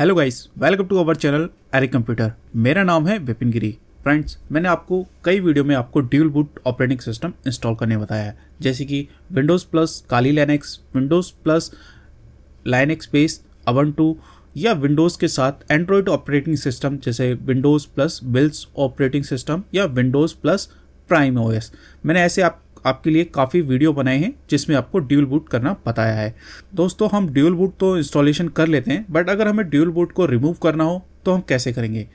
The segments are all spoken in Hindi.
Hello guys welcome to our channel एरे कंप्यूटर मेरा नाम है विपिन गिरी फ्रेंड्स मैंने आपको कई वीडियो में आपको dual boot operating system install करने बताया है जैसे कि Windows plus Kali Linux Windows plus Linux base Ubuntu या विंडोज़ के साथ एंड्रॉयड ऑपरेटिंग सिस्टम जैसे Windows plus Bliss operating system या विंडोज़ प्लस प्राइम ओएस मैंने ऐसे आप आपके लिए काफ़ी वीडियो बनाए हैं जिसमें आपको ड्यूल बूट करना बताया है दोस्तों हम ड्यूल बूट तो इंस्टॉलेशन कर लेते हैं बट अगर हमें ड्यूल बूट को रिमूव करना हो तो हम कैसे करेंगे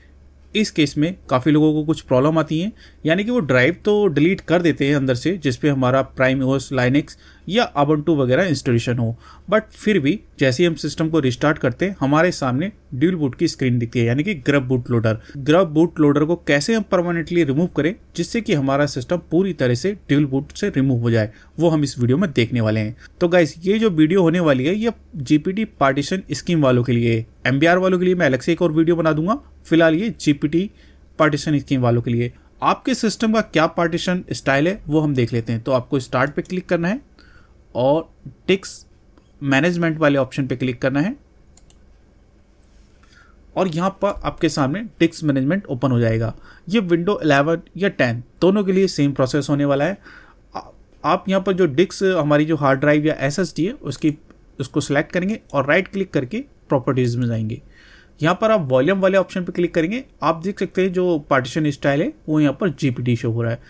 इस केस में काफ़ी लोगों को कुछ प्रॉब्लम आती है यानी कि वो ड्राइव तो डिलीट कर देते हैं अंदर से जिसपे हमारा प्राइम ओस लाइनिक्स या अबंटू वगैरह इंस्टॉलेशन हो बट फिर भी जैसे ही हम सिस्टम को रिस्टार्ट करते हैं हमारे सामने ड्यूल बूट की स्क्रीन दिखती है यानी कि grub boot loader grub boot loader को कैसे हम परमानेंटली रिमूव करें जिससे कि हमारा सिस्टम पूरी तरह से ड्यूल बूट से रिमूव हो जाए वो हम इस वीडियो में देखने वाले हैं तो गाइस ये जो वीडियो होने वाली है ये जीपीटी पार्टीशन स्कीम वालों के लिए एम वालों के लिए मैं अलग से एक और वीडियो बना दूंगा फिलहाल ये जीपीटी पार्टीशन स्कीम वालों के लिए आपके सिस्टम का क्या पार्टीशन स्टाइल है वो हम देख लेते हैं तो आपको स्टार्ट पे क्लिक करना है और टिक्स मैनेजमेंट वाले ऑप्शन पे क्लिक करना है और यहाँ पर आपके सामने टिक्स मैनेजमेंट ओपन हो जाएगा ये विंडो 11 या 10 दोनों के लिए सेम प्रोसेस होने वाला है आप यहाँ पर जो डिस्क हमारी जो हार्ड ड्राइव या एस है उसकी उसको सिलेक्ट करेंगे और राइट क्लिक करके प्रॉपर्टीज़ में जाएंगे यहाँ पर आप वॉल्यूम वाले ऑप्शन पर क्लिक करेंगे आप देख सकते हैं जो पार्टीशन स्टाइल है वो यहाँ पर जी शो हो रहा है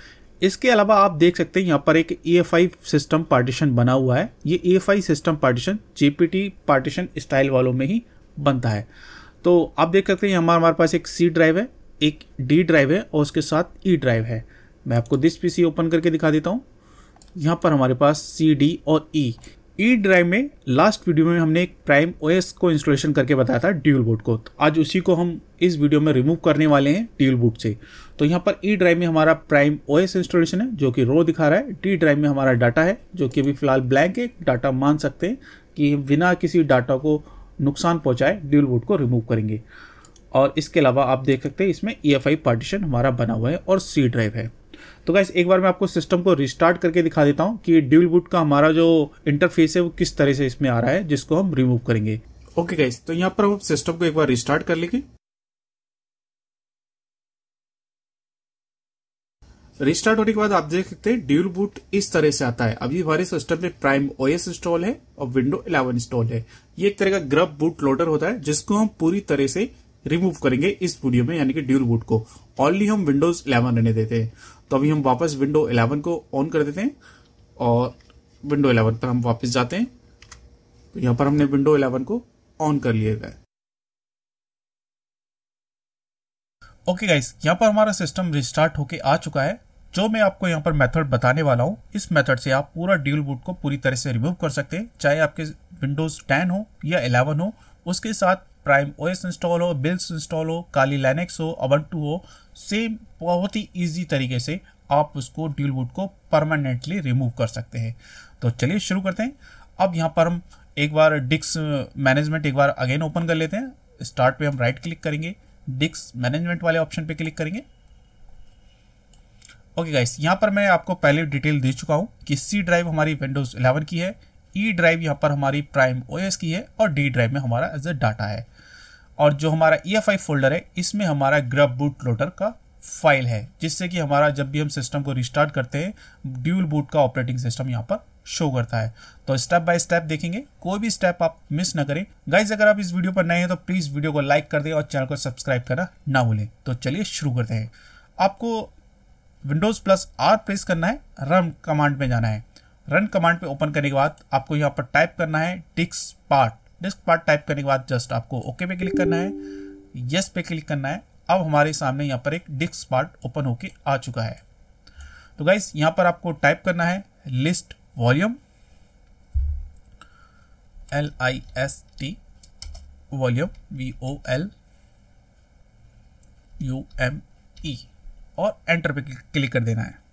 इसके अलावा आप देख सकते हैं यहाँ पर एक ए सिस्टम पार्टीशन बना हुआ है ये a system partition GPT partition style वालों में ही बनता है तो आप देख सकते हैं हमारे हमारे पास एक सी ड्राइव है एक डी ड्राइव है और उसके साथ ई e ड्राइव है मैं आपको दिस पीसी ओपन करके दिखा देता हूँ यहाँ पर हमारे पास सी डी और ई e. ई ड्राइव में लास्ट वीडियो में हमने एक प्राइम ओएस को इंस्टॉलेशन करके बताया था ड्यूल बूट को तो आज उसी को हम इस वीडियो में रिमूव करने वाले हैं ड्यूल बूट से तो यहाँ पर ई ड्राइव में हमारा प्राइम ओएस इंस्टॉलेशन है जो कि रो दिखा रहा है डी ड्राइव में हमारा डाटा है जो कि अभी फिलहाल ब्लैंक है डाटा मान सकते हैं कि बिना किसी डाटा को नुकसान पहुँचाए ड्यूल बूट को रिमूव करेंगे और इसके अलावा आप देख सकते हैं इसमें ई e पार्टीशन हमारा बना हुआ है और सी ड्राइव है तो गैस एक बार मैं आपको सिस्टम को रिस्टार्ट करके दिखा देता हूँ कि ड्यूल बूट का हमारा जो इंटरफेस है वो किस तरह से इसमें आ रहा है जिसको हम रिमूव करेंगे ओके okay गाइस तो यहाँ पर हम सिस्टम को एक बार रिस्टार्ट कर लेंगे रिस्टार्ट होने के बाद आप देख सकते हैं ड्यूल बूट इस तरह से आता है अभी हमारे सिस्टम में प्राइम ओएस इंस्टॉल है और विंडो 11 इंस्टॉल है ये एक तरह का ग्रब बूट लोडर होता है जिसको हम पूरी तरह से रिमूव करेंगे इस वीडियो में यानी कि ड्यूल बूट को ऑनली हम विंडोज 11 रहने देते हैं तो अभी हम वापस विंडो 11 को ऑन कर देते हैं और विंडो 11 पर हम वापस जाते हैं तो यहां पर हमने विंडो 11 को ऑन कर लिया गया ओके गाइस यहां पर हमारा सिस्टम रिस्टार्ट होके आ चुका है जो मैं आपको यहां पर मेथड बताने वाला हूं इस मेथड से आप पूरा ड्यूल बूट को पूरी तरह से रिमूव कर सकते हैं चाहे आपके विंडोज 10 हो या 11 हो उसके साथ प्राइम ओएस इंस्टॉल हो बिल्स इंस्टॉल हो काली लाइनेक्स हो अबंटू हो सेम बहुत ही ईजी तरीके से आप उसको ड्यूल बूट को परमानेंटली रिमूव कर सकते हैं तो चलिए शुरू करते हैं अब यहाँ पर हम एक बार डिक्स मैनेजमेंट एक बार अगेन ओपन कर लेते हैं स्टार्ट पे हम राइट क्लिक करेंगे डिक्स मैनेजमेंट वाले ऑप्शन पे क्लिक करेंगे ओके गाइस यहाँ पर मैं आपको पहले डिटेल दे चुका हूँ कि सी ड्राइव हमारी विंडोज 11 की है ई e ड्राइव यहाँ पर हमारी प्राइम ओएस की है और डी ड्राइव में हमारा एज अ डाटा है और जो हमारा ई e फोल्डर है इसमें हमारा ग्रब बूट लोडर का फाइल है जिससे कि हमारा जब भी हम सिस्टम को रिस्टार्ट करते हैं ड्यूल बूट का ऑपरेटिंग सिस्टम यहाँ पर शो करता है तो स्टेप बाय स्टेप देखेंगे कोई भी स्टेप आप मिस ना करें गाइज अगर आप इस वीडियो पर नए हैं तो प्लीज़ वीडियो को लाइक कर दें और चैनल को सब्सक्राइब करना ना भूलें तो चलिए शुरू करते हैं आपको विंडोज़ प्लस आर प्रेस करना है रन कमांड में जाना है रन कमांड पे ओपन करने के बाद आपको यहाँ पर टाइप करना है diskpart diskpart type करने के बाद जस्ट आपको ओके पे क्लिक करना है यस पे क्लिक करना है अब हमारे सामने यहाँ पर एक डिस्क पार्ट ओपन होके आ चुका है तो गाइस यहाँ पर आपको टाइप करना है list volume L I S T volume V O L U M E और एंटर पे क्लिक कर देना है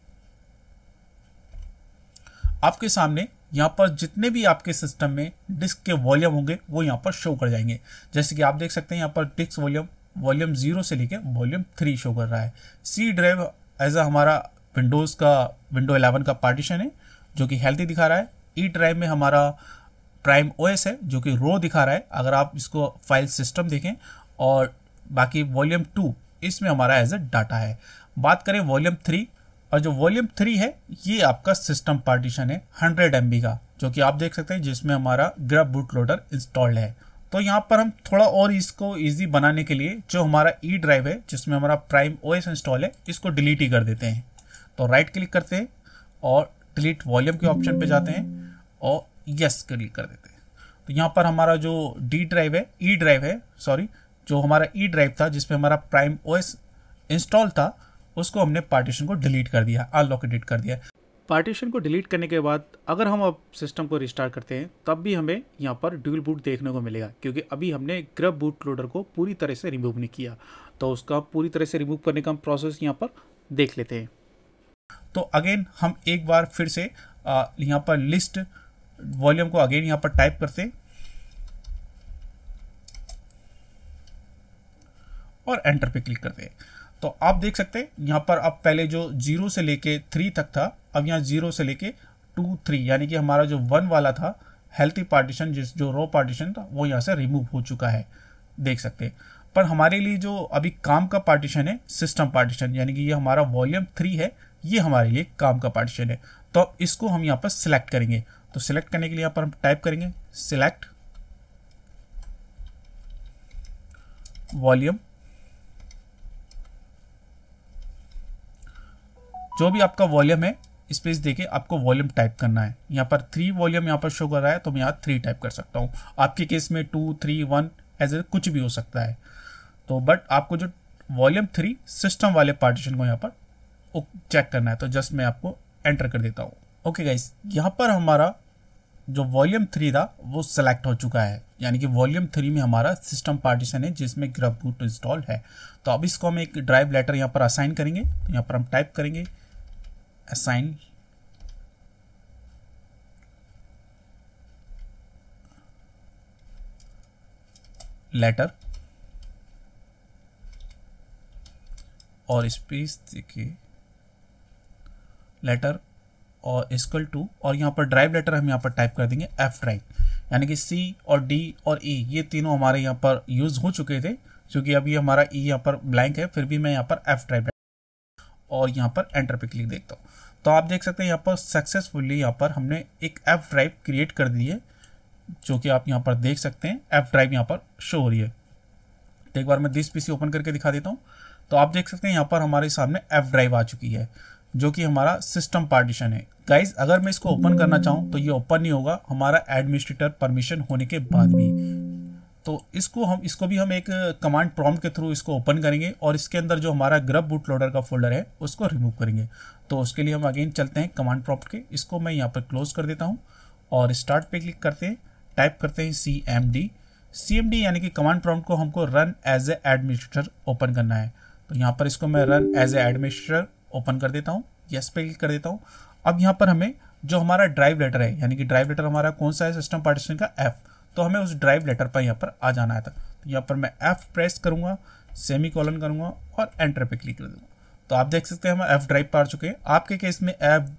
आपके सामने यहाँ पर जितने भी आपके सिस्टम में डिस्क के वॉल्यूम होंगे वो यहाँ पर शो कर जाएंगे जैसे कि आप देख सकते हैं यहाँ पर डिस्क वॉल्यूम वॉल्यूम जीरो से लेके वॉल्यूम थ्री शो कर रहा है सी ड्राइव एज अ हमारा विंडोज़ का विंडो एलेवन का पार्टीशन है जो कि हेल्थी दिखा रहा है ई e ड्राइव में हमारा प्राइम ओएस है जो कि रो दिखा रहा है अगर आप इसको फाइल सिस्टम देखें और बाकी वॉल्यूम टू इसमें हमारा एज ए डाटा है बात करें वॉल्यूम थ्री और जो वॉल्यूम थ्री है ये आपका सिस्टम पार्टीशन है हंड्रेड एम का जो कि आप देख सकते हैं जिसमें हमारा ग्रब बूट लोडर इंस्टॉल्ड है तो यहाँ पर हम थोड़ा और इसको इजी बनाने के लिए जो हमारा ई ड्राइव है जिसमें हमारा प्राइम एस इंस्टॉल है इसको डिलीट ही कर देते हैं तो राइट क्लिक करते हैं और डिलीट वॉल्यूम के ऑप्शन पे जाते हैं और यस क्लिक कर देते हैं तो यहाँ पर हमारा जो डी ड्राइव है ई ड्राइव है सॉरी जो हमारा ई ड्राइव था जिसमें हमारा प्राइम ओ इंस्टॉल था उसको हमने पार्टीशन को डिलीट कर दिया अनलॉकेटेड कर दिया पार्टीशन को डिलीट करने के बाद अगर हम अब सिस्टम को रिस्टार्ट करते हैं तब भी हमें यहाँ पर ड्यूल बूट देखने को मिलेगा क्योंकि अभी हमने ग्रब बूट लोडर को पूरी तरह से रिमूव नहीं किया तो उसका पूरी तरह से रिमूव करने का प्रोसेस यहाँ पर देख लेते हैं तो अगेन हम एक बार फिर से यहाँ पर लिस्ट वॉल्यूम को अगेन यहाँ पर टाइप करते और एंटर पे क्लिक करते हैं तो आप देख सकते हैं यहाँ पर अब पहले जो जीरो से लेके थ्री तक था अब यहाँ जीरो से लेके टू थ्री यानी कि हमारा जो वन वाला था हेल्थी पार्टीशन जिस जो रो पार्टीशन था वो यहाँ से रिमूव हो चुका है देख सकते पर हमारे लिए जो अभी काम का पार्टीशन है सिस्टम पार्टीशन यानी कि ये हमारा वॉल्यूम थ्री है ये हमारे लिए काम का पार्टीशन है तो इसको हम यहाँ पर सिलेक्ट करेंगे तो सिलेक्ट करने के लिए यहाँ पर हम टाइप करेंगे सिलेक्ट वॉल्यूम जो भी आपका वॉल्यूम है स्पेस देके आपको वॉल्यूम टाइप करना है यहाँ पर थ्री वॉल्यूम यहाँ पर शो कर रहा है तो मैं यहाँ थ्री टाइप कर सकता हूँ आपके केस में two three one as a कुछ भी हो सकता है तो बट आपको जो वॉल्यूम थ्री सिस्टम वाले पार्टीशन को यहाँ पर चेक करना है तो जस्ट मैं आपको एंटर कर देता हूँ ओके गाइस यहाँ पर हमारा जो वॉल्यूम थ्री था वो सिलेक्ट हो चुका है यानी कि वॉल्यूम थ्री में हमारा सिस्टम पार्टीशन है जिसमें ग्रब बूट इंस्टॉल है तो अब इसको हम एक ड्राइव लेटर यहाँ पर असाइन करेंगे तो यहाँ पर हम टाइप करेंगे assign लेटर और स्पेस देखिए लेटर और इसक्वल टू और यहाँ पर ड्राइव लेटर हम यहाँ पर टाइप कर देंगे एफ ड्राइव यानी कि सी और डी और ई e, ये तीनों हमारे यहाँ पर यूज़ हो चुके थे क्योंकि अभी हमारा ई e यहाँ पर ब्लैंक है फिर भी मैं यहाँ पर एफ ड्राइव और यहाँ पर एंटर पे क्लिक देखता हूँ तो आप देख सकते हैं यहाँ पर सक्सेसफुली यहाँ पर हमने एक एफ ड्राइव क्रिएट कर दी है जो कि आप यहाँ पर देख सकते हैं एफ ड्राइव यहाँ पर शो हो रही है तो एक बार मैं दिस पीसी ओपन करके दिखा देता हूँ तो आप देख सकते हैं यहाँ पर हमारे सामने एफ ड्राइव आ चुकी है जो कि हमारा सिस्टम पार्टीशन है गाइज अगर मैं इसको ओपन करना चाहूँ तो ये ओपन नहीं होगा हमारा एडमिनिस्ट्रेटर परमिशन होने के बाद भी तो इसको हम इसको भी हम एक कमांड प्रॉम्प्ट के थ्रू इसको ओपन करेंगे और इसके अंदर जो हमारा ग्रब बूट लोडर का फोल्डर है उसको रिमूव करेंगे तो उसके लिए हम अगेन चलते हैं कमांड प्रॉम्प्ट के इसको मैं यहाँ पर क्लोज कर देता हूँ और स्टार्ट पे क्लिक करते हैं टाइप करते हैं C M D C M D यानी कि कमांड प्रॉम्प्ट को हमको run as a administrator open करना है तो यहाँ पर इसको मैं run as a administrator open कर देता हूँ यस पे क्लिक कर देता हूँ अब यहाँ पर हमें जो हमारा ड्राइव लेटर है यानी कि ड्राइव लेटर हमारा कौन सा है सिस्टम पार्टीशन का एफ़ तो हमें उस ड्राइव लेटर पर यहाँ पर आ जाना है था तो यहाँ पर मैं एफ़ प्रेस करूँगा सेमी कॉलन करूँगा और एंटर पे क्लिक कर दूँगा तो आप देख सकते हैं हम एफ़ ड्राइव पर आ चुके हैं आपके केस में एफ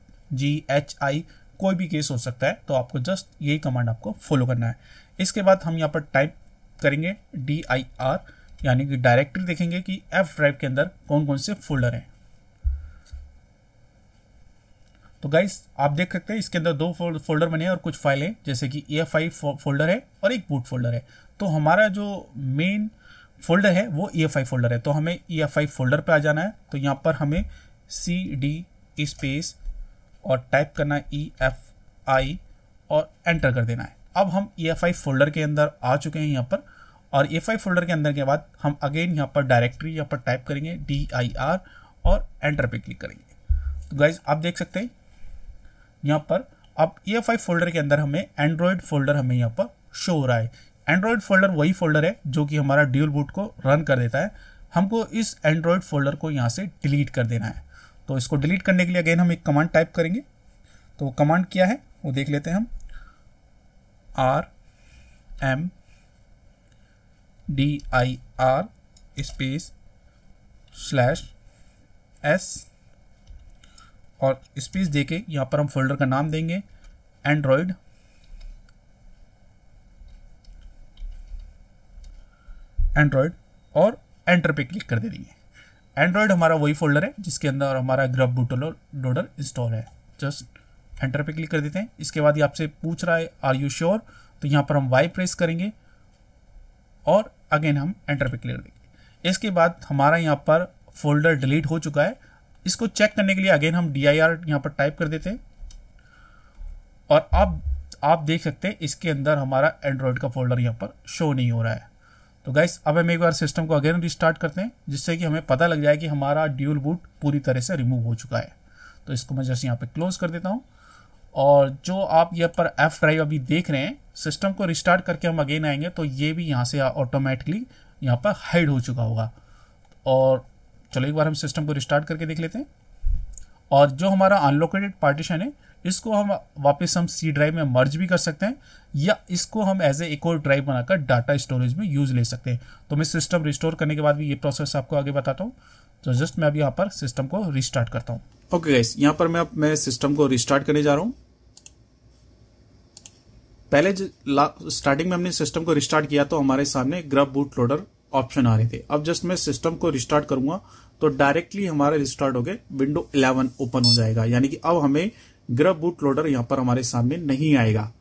जी एच आई कोई भी केस हो सकता है तो आपको जस्ट यही कमांड आपको फॉलो करना है इसके बाद हम यहाँ पर टाइप करेंगे डी आई आर यानी कि डायरेक्टरी देखेंगे कि एफ़ ड्राइव के अंदर कौन कौन से फोल्डर हैं तो गाइस आप देख सकते हैं इसके अंदर दो फोल्डर बने हैं और कुछ फाइलें जैसे कि ए एफ आई फोल्डर है और एक बूट फोल्डर है तो हमारा जो मेन फोल्डर है वो ई एफ आई फोल्डर है तो हमें ई एफ आई फोल्डर पर आ जाना है तो यहाँ पर हमें सी डी स्पेस और टाइप करना है ई एफ आई और एंटर कर देना है अब हम ई एफ आई फोल्डर के अंदर आ चुके हैं यहाँ पर और ई एफ आई फोल्डर के अंदर के बाद हम अगेन यहाँ पर डायरेक्टरी यहाँ पर टाइप करेंगे डी आई आर और एंटर पे क्लिक करेंगे तो गाइज आप देख सकते हैं यहाँ पर अब ई e फोल्डर के अंदर हमें एंड्रॉयड फोल्डर हमें यहाँ पर शो हो रहा है एंड्रॉयड फोल्डर वही फोल्डर है जो कि हमारा ड्यूल बूट को रन कर देता है हमको इस एंड्रॉयड फोल्डर को यहाँ से डिलीट कर देना है तो इसको डिलीट करने के लिए अगेन हम एक कमांड टाइप करेंगे तो कमांड क्या है वो देख लेते हैं हम R M D I R space slash S और स्पेस दे के यहाँ पर हम फोल्डर का नाम देंगे एंड्रॉयड एंड्रॉयड और एंटर पे क्लिक कर दे देंगे एंड्रॉयड हमारा वही फोल्डर है जिसके अंदर हमारा ग्रब बूटल डोडर इंस्टॉल है जस्ट एंटर पे क्लिक कर देते हैं इसके बाद ये आपसे पूछ रहा है आर यू श्योर तो यहाँ पर हम वाई प्रेस करेंगे और अगेन हम एंटर पे क्लिक कर देंगे इसके बाद हमारा यहाँ पर फोल्डर डिलीट हो चुका है इसको चेक करने के लिए अगेन हम डी आई आर यहाँ पर टाइप कर देते हैं और अब आप देख सकते हैं इसके अंदर हमारा एंड्रॉयड का फोल्डर यहाँ पर शो नहीं हो रहा है तो गाइस अब हम एक बार सिस्टम को अगेन रिस्टार्ट करते हैं जिससे कि हमें पता लग जाए कि हमारा ड्यूल बूट पूरी तरह से रिमूव हो चुका है तो इसको मैं जैसे यहाँ पर क्लोज़ कर देता हूँ और जो आप यहाँ पर एफ ड्राइव अभी देख रहे हैं सिस्टम को रिस्टार्ट करके हम अगेन आएंगे तो ये भी यहाँ से ऑटोमेटिकली यहाँ पर हाइड हो चुका होगा और चलो एक बार हम सिस्टम को रिस्टार्ट करके देख लेते हैं और जो हमारा अनलोकेटेड पार्टीशन है इसको हम वापस हम सी ड्राइव में मर्ज भी कर सकते हैं या इसको हम एज ए एक और ड्राइव बनाकर डाटा स्टोरेज में यूज़ ले सकते हैं तो मैं सिस्टम रिस्टोर करने के बाद भी ये प्रोसेस आपको आगे बताता हूँ तो जस्ट मैं अब यहाँ पर सिस्टम को रिस्टार्ट करता हूँ ओके गाइस यहाँ पर मैं मैं सिस्टम को रिस्टार्ट करने जा रहा हूँ पहले स्टार्टिंग में हमने सिस्टम को रिस्टार्ट किया तो हमारे सामने ग्रब बूट लोडर ऑप्शन आ रहे थे अब जस्ट मैं सिस्टम को रिस्टार्ट करूंगा तो डायरेक्टली हमारा रिस्टार्ट हो गया विंडो 11 ओपन हो जाएगा यानी कि अब हमें ग्रह बूट लोडर यहां पर हमारे सामने नहीं आएगा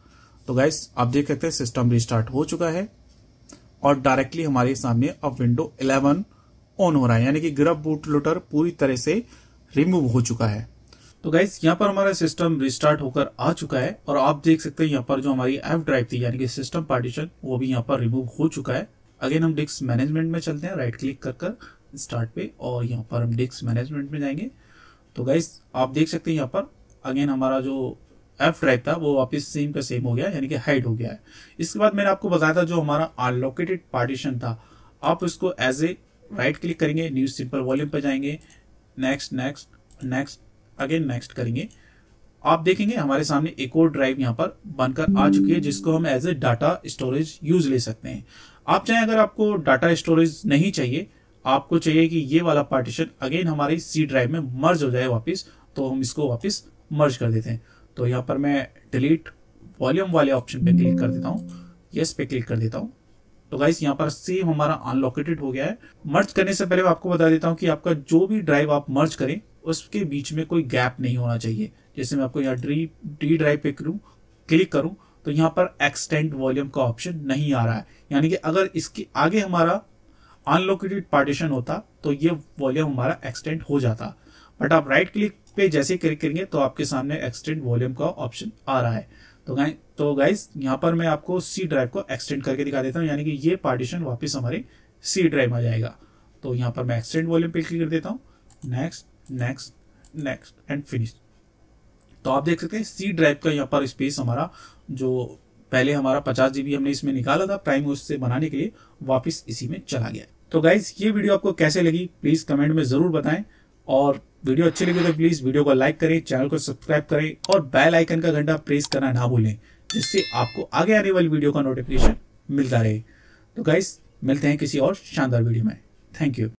तो गाइस आप देख सकते हैं सिस्टम रिस्टार्ट हो चुका है और डायरेक्टली हमारे सामने अब विंडो 11 ऑन हो रहा है यानी कि ग्रह बूट लोडर पूरी तरह से रिमूव हो चुका है तो गाइज यहाँ पर हमारा सिस्टम रिस्टार्ट होकर आ चुका है और आप देख सकते हैं यहाँ पर जो हमारी एफ ड्राइव थी यानी कि सिस्टम पार्टीशन वो भी यहाँ पर रिमूव हो चुका है अगेन हम डिस्क मैनेजमेंट में चलते हैं राइट क्लिक कर कर स्टार्ट पे और यहाँ पर हम डिस्क मैनेजमेंट में जाएंगे तो गाइस आप देख सकते हैं यहाँ पर अगेन हमारा जो एफ ड्राइव था वो वापस सेम का सेम हो गया यानी कि हाइड हो गया है इसके बाद मैंने आपको बताया था जो हमारा अनलोकेटेड पार्टीशन था आप उसको एज ए राइट क्लिक करेंगे न्यू सिंपल वॉल्यूम पर जाएंगे next next next again next करेंगे आप देखेंगे हमारे सामने एक और ड्राइव यहाँ पर बनकर आ चुकी है जिसको हम as a data storage use ले सकते हैं आप चाहें अगर आपको डाटा स्टोरेज नहीं चाहिए आपको चाहिए कि ये वाला पार्टीशन अगेन हमारी सी ड्राइव में मर्ज हो जाए वापस तो हम इसको वापस मर्ज कर देते हैं तो यहाँ पर मैं डिलीट वॉल्यूम वाले ऑप्शन पे क्लिक कर देता हूँ यस पे क्लिक कर देता हूँ तो गाइस यहाँ पर सेम हमारा अनलॉकेटेड हो गया है मर्ज करने से पहले मैं आपको बता देता हूँ कि आपका जो भी ड्राइव आप मर्ज करें उसके बीच में कोई गैप नहीं होना चाहिए जैसे मैं आपको यहाँ डी ड्राइव पे करूँ क्लिक करूँ तो यहाँ पर एक्सटेंट वॉल्यूम का ऑप्शन नहीं आ रहा है यानी कि अगर इसके आगे हमारा अनलोकेटेड पार्टीशन होता तो ये वॉल्यूम हमारा एक्सटेंड हो जाता बट आप राइट क्लिक पे जैसे क्लिक करेंगे तो आपके सामने एक्सटेंड वॉल्यूम का ऑप्शन आ रहा है तो गाइज तो गाइज यहाँ पर मैं आपको सी ड्राइव को एक्सटेंड करके दिखा देता हूँ यानी कि ये पार्टीशन वापस हमारे सी ड्राइव में आ जाएगा तो यहाँ पर मैं एक्सटेंड वॉल्यूम पे क्लिक कर देता हूँ next next next and finish तो आप देख सकते हैं सी ड्राइव का यहाँ पर स्पेस हमारा जो पहले हमारा पचास जीबी हमने इसमें निकाला था प्राइम ओस से बनाने के लिए वापस इसी में चला गया तो गाइज ये वीडियो आपको कैसे लगी प्लीज कमेंट में जरूर बताएं और वीडियो अच्छी लगी तो प्लीज वीडियो को लाइक करें चैनल को सब्सक्राइब करें और बेल आइकन का घंटा प्रेस करना ना भूलें जिससे आपको आगे आने वाली वीडियो का नोटिफिकेशन मिलता रहे तो गाइज मिलते हैं किसी और शानदार वीडियो में थैंक यू